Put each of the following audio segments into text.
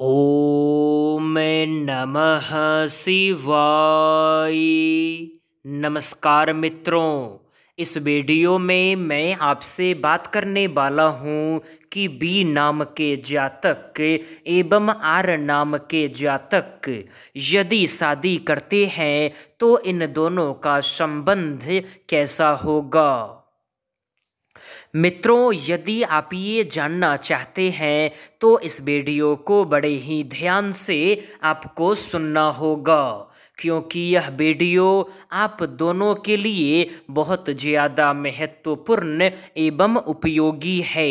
ओम नमः शिवाय नमस्कार मित्रों इस वीडियो में मैं आपसे बात करने वाला हूँ कि बी नाम के जातक एवं आर नाम के जातक यदि शादी करते हैं तो इन दोनों का संबंध कैसा होगा मित्रों यदि आप ये जानना चाहते हैं तो इस वीडियो को बड़े ही ध्यान से आपको सुनना होगा क्योंकि यह वीडियो आप दोनों के लिए बहुत ज़्यादा महत्वपूर्ण एवं उपयोगी है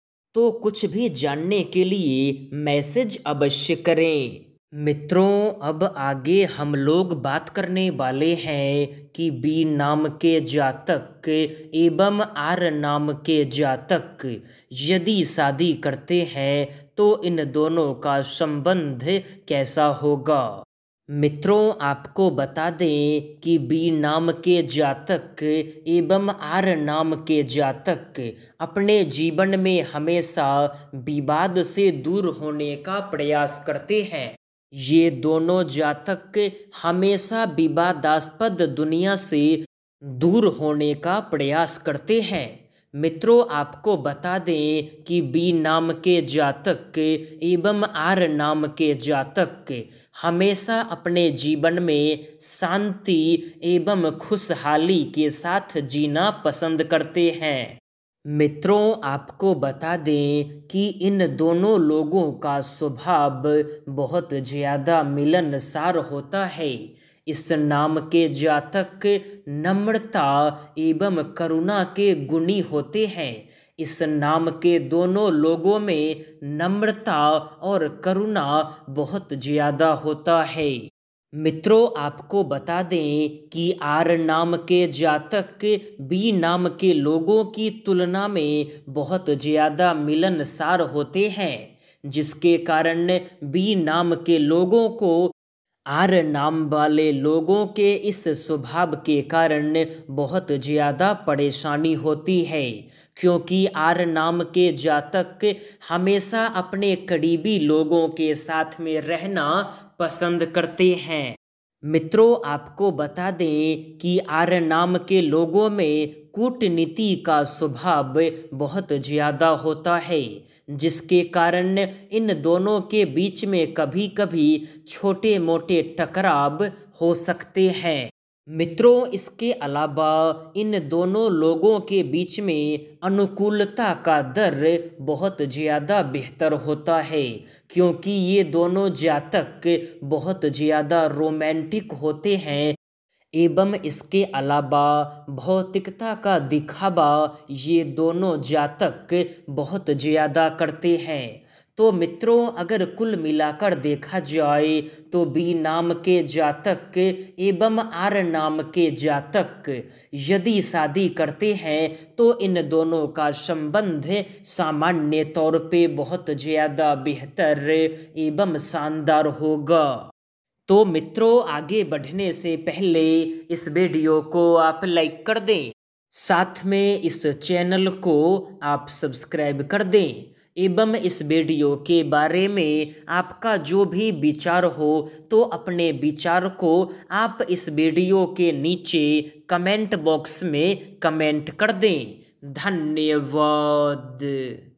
तो कुछ भी जानने के लिए मैसेज अवश्य करें मित्रों अब आगे हम लोग बात करने वाले हैं कि बी नाम के जातक एवं आर नाम के जातक यदि शादी करते हैं तो इन दोनों का संबंध कैसा होगा मित्रों आपको बता दें कि बी नाम के जातक एवं आर नाम के जातक अपने जीवन में हमेशा विवाद से दूर होने का प्रयास करते हैं ये दोनों जातक हमेशा विवादास्पद दुनिया से दूर होने का प्रयास करते हैं मित्रों आपको बता दें कि बी नाम के जातक एवं आर नाम के जातक हमेशा अपने जीवन में शांति एवं खुशहाली के साथ जीना पसंद करते हैं मित्रों आपको बता दें कि इन दोनों लोगों का स्वभाव बहुत ज़्यादा मिलनसार होता है इस नाम के जातक नम्रता एवं करुणा के गुणी होते हैं इस नाम के दोनों लोगों में नम्रता और करुणा बहुत ज़्यादा होता है मित्रों आपको बता दें कि आर नाम के जातक बी नाम के लोगों की तुलना में बहुत ज़्यादा मिलनसार होते हैं जिसके कारण बी नाम के लोगों को आर नाम वाले लोगों के इस स्वभाव के कारण बहुत ज़्यादा परेशानी होती है क्योंकि आर नाम के जातक हमेशा अपने करीबी लोगों के साथ में रहना पसंद करते हैं मित्रों आपको बता दें कि आर्य नाम के लोगों में कूटनीति का स्वभाव बहुत ज़्यादा होता है जिसके कारण इन दोनों के बीच में कभी कभी छोटे मोटे टकराव हो सकते हैं मित्रों इसके अलावा इन दोनों लोगों के बीच में अनुकूलता का दर बहुत ज़्यादा बेहतर होता है क्योंकि ये दोनों जातक बहुत ज़्यादा रोमांटिक होते हैं एवं इसके अलावा भौतिकता का दिखावा ये दोनों जातक बहुत ज़्यादा करते हैं तो मित्रों अगर कुल मिलाकर देखा जाए तो बी नाम के जातक एवं आर नाम के जातक यदि शादी करते हैं तो इन दोनों का संबंध सामान्य तौर पे बहुत ज़्यादा बेहतर एवं शानदार होगा तो मित्रों आगे बढ़ने से पहले इस वीडियो को आप लाइक कर दें साथ में इस चैनल को आप सब्सक्राइब कर दें एवं इस वीडियो के बारे में आपका जो भी विचार हो तो अपने विचार को आप इस वीडियो के नीचे कमेंट बॉक्स में कमेंट कर दें धन्यवाद